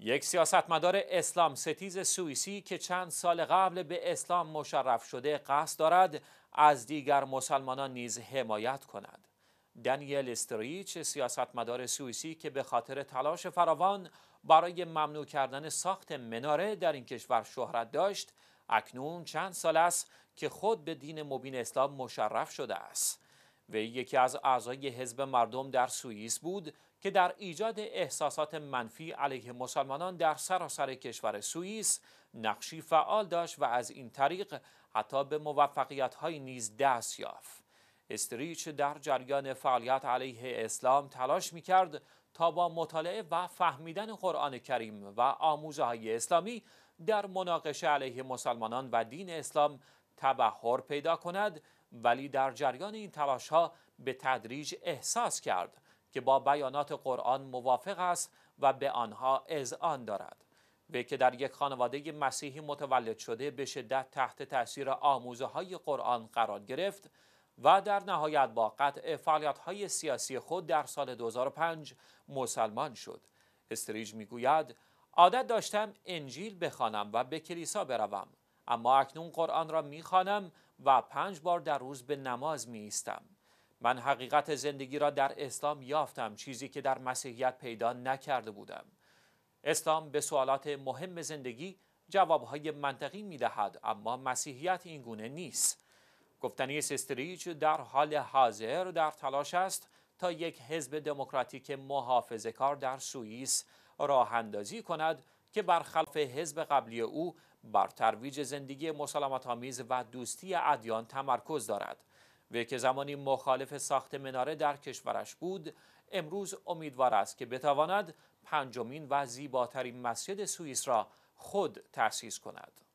یک سیاستمدار اسلام ستیز سوئیسی که چند سال قبل به اسلام مشرف شده قصد دارد از دیگر مسلمانان نیز حمایت کند دانیل استریچ سیاستمدار سوئیسی که به خاطر تلاش فراوان برای ممنوع کردن ساخت مناره در این کشور شهرت داشت اکنون چند سال است که خود به دین مبین اسلام مشرف شده است وی یکی از اعضای حزب مردم در سوئیس بود که در ایجاد احساسات منفی علیه مسلمانان در سراسر کشور سوئیس نقشی فعال داشت و از این طریق حتی به موفقیت نیز دست یافت استریچ در جریان فعالیت علیه اسلام تلاش می کرد تا با مطالعه و فهمیدن قرآن کریم و آموزه های اسلامی در مناقشه علیه مسلمانان و دین اسلام تبهر پیدا کند ولی در جریان این تلاش ها به تدریج احساس کرد که با بیانات قرآن موافق است و به آنها اذعان دارد وی که در یک خانواده مسیحی متولد شده به شدت تحت تاثیر آموزه های قرآن قرار گرفت و در نهایت با قطع فعالیت های سیاسی خود در سال 2005 مسلمان شد استریج میگوید عادت داشتم انجیل بخوانم و به کلیسا بروم اما اکنون قرآن را میخوانم و پنج بار در روز به نماز می ایستم. من حقیقت زندگی را در اسلام یافتم چیزی که در مسیحیت پیدا نکرده بودم اسلام به سوالات مهم زندگی جوابهای منطقی می دهد اما مسیحیت این گونه نیست گفتنی سستریچ در حال حاضر در تلاش است تا یک حزب دموکراتیک محافظه کار در سوئیس راه کند که برخلاف حزب قبلی او بر ترویج زندگی مسالمت آمیز و دوستی ادیان تمرکز دارد وی که زمانی مخالف ساخت مناره در کشورش بود امروز امیدوار است که بتواند پنجمین و زیباترین مسجد سوئیس را خود تأسیس کند